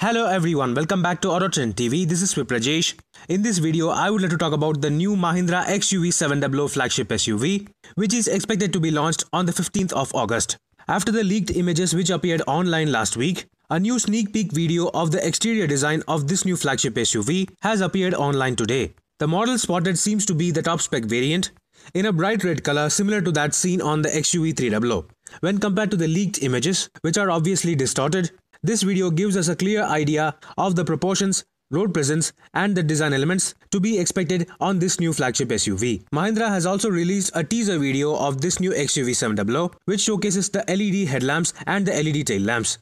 Hello everyone, welcome back to AutoTrend TV. This is Viprajesh. In this video, I would like to talk about the new Mahindra XUV 700 flagship SUV, which is expected to be launched on the 15th of August. After the leaked images which appeared online last week, a new sneak peek video of the exterior design of this new flagship SUV has appeared online today. The model spotted seems to be the top spec variant in a bright red color similar to that seen on the XUV 300. When compared to the leaked images, which are obviously distorted, this video gives us a clear idea of the proportions road presence and the design elements to be expected on this new flagship SUV. Mahindra has also released a teaser video of this new XUV 700 which showcases the LED headlamps and the LED tail lamps.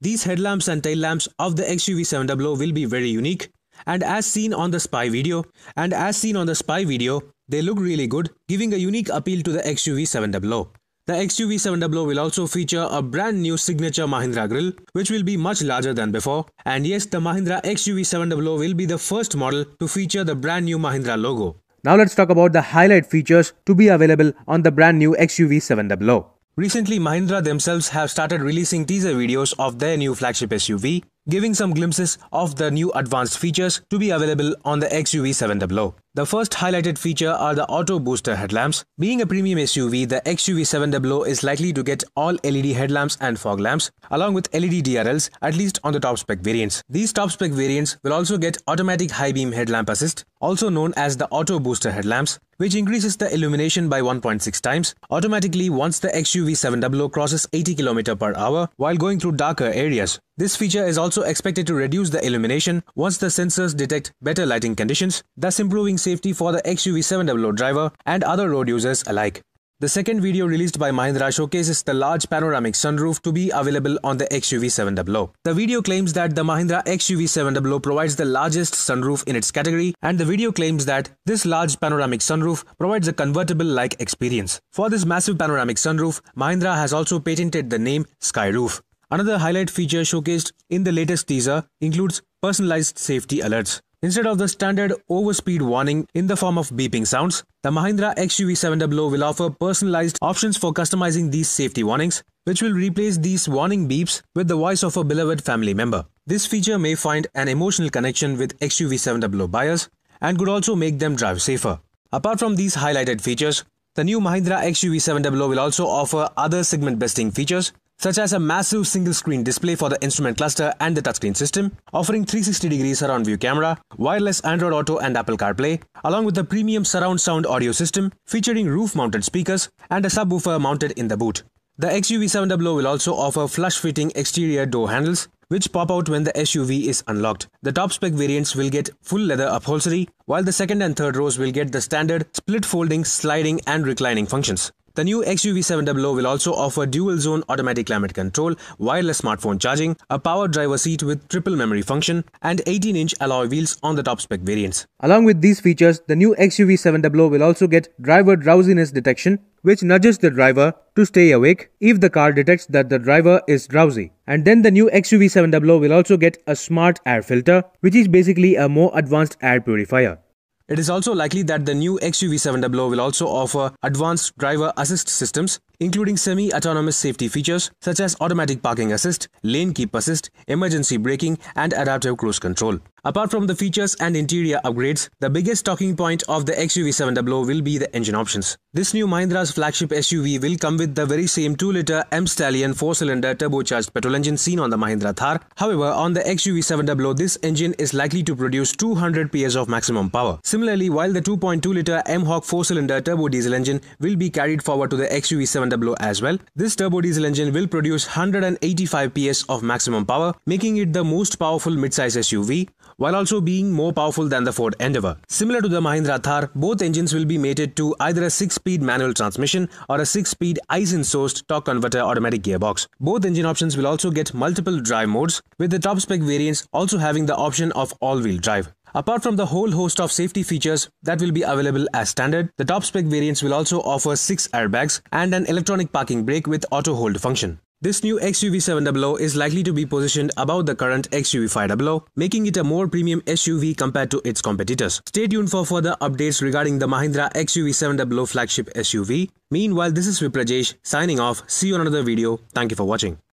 These headlamps and tail lamps of the XUV 700 will be very unique and as seen on the spy video and as seen on the spy video they look really good giving a unique appeal to the XUV 700. The XUV700 will also feature a brand new signature Mahindra grille, which will be much larger than before. And yes, the Mahindra XUV700 will be the first model to feature the brand new Mahindra logo. Now let's talk about the highlight features to be available on the brand new XUV700. Recently, Mahindra themselves have started releasing teaser videos of their new flagship SUV, giving some glimpses of the new advanced features to be available on the XUV700. The first highlighted feature are the auto booster headlamps. Being a premium SUV, the XUV700 is likely to get all LED headlamps and fog lamps, along with LED DRLs, at least on the top spec variants. These top spec variants will also get automatic high beam headlamp assist, also known as the auto booster headlamps, which increases the illumination by 1.6 times automatically once the XUV700 crosses 80 km per hour while going through darker areas. This feature is also expected to reduce the illumination once the sensors detect better lighting conditions, thus improving safety safety for the XUV700 driver and other road users alike. The second video released by Mahindra showcases the large panoramic sunroof to be available on the XUV700. The video claims that the Mahindra XUV700 provides the largest sunroof in its category and the video claims that this large panoramic sunroof provides a convertible-like experience. For this massive panoramic sunroof, Mahindra has also patented the name Skyroof. Another highlight feature showcased in the latest teaser includes personalized safety alerts. Instead of the standard overspeed warning in the form of beeping sounds, the Mahindra XUV700 will offer personalized options for customizing these safety warnings, which will replace these warning beeps with the voice of a beloved family member. This feature may find an emotional connection with XUV700 buyers and could also make them drive safer. Apart from these highlighted features, the new Mahindra XUV700 will also offer other segment besting features such as a massive single-screen display for the instrument cluster and the touchscreen system, offering 360-degree surround view camera, wireless Android Auto and Apple CarPlay, along with the premium surround sound audio system featuring roof-mounted speakers and a subwoofer mounted in the boot. The XUV700 will also offer flush-fitting exterior door handles, which pop out when the SUV is unlocked. The top spec variants will get full leather upholstery, while the second and third rows will get the standard split folding, sliding and reclining functions. The new XUV700 will also offer dual-zone automatic climate control, wireless smartphone charging, a power driver seat with triple memory function, and 18-inch alloy wheels on the top-spec variants. Along with these features, the new XUV700 will also get driver drowsiness detection, which nudges the driver to stay awake if the car detects that the driver is drowsy. And then the new XUV700 will also get a smart air filter, which is basically a more advanced air purifier. It is also likely that the new XUV700 will also offer advanced driver assist systems including semi-autonomous safety features such as automatic parking assist, lane keep assist, emergency braking and adaptive cruise control. Apart from the features and interior upgrades, the biggest talking point of the XUV700 will be the engine options. This new Mahindra's flagship SUV will come with the very same 2-litre M-Stallion 4-cylinder turbocharged petrol engine seen on the Mahindra Thar. However, on the XUV700, this engine is likely to produce 200 PS of maximum power. Similarly, while the 2.2-litre M-Hawk 4-cylinder turbo diesel engine will be carried forward to the XUV700 100 as well. This turbo diesel engine will produce 185 PS of maximum power, making it the most powerful midsize SUV, while also being more powerful than the Ford Endeavour. Similar to the Mahindra Thar, both engines will be mated to either a 6-speed manual transmission or a 6-speed ISIN sourced torque converter automatic gearbox. Both engine options will also get multiple drive modes, with the top-spec variants also having the option of all-wheel drive. Apart from the whole host of safety features that will be available as standard, the top spec variants will also offer 6 airbags and an electronic parking brake with auto hold function. This new XUV700 is likely to be positioned above the current XUV500, making it a more premium SUV compared to its competitors. Stay tuned for further updates regarding the Mahindra XUV700 flagship SUV. Meanwhile, this is Viprajesh signing off. See you on another video. Thank you for watching.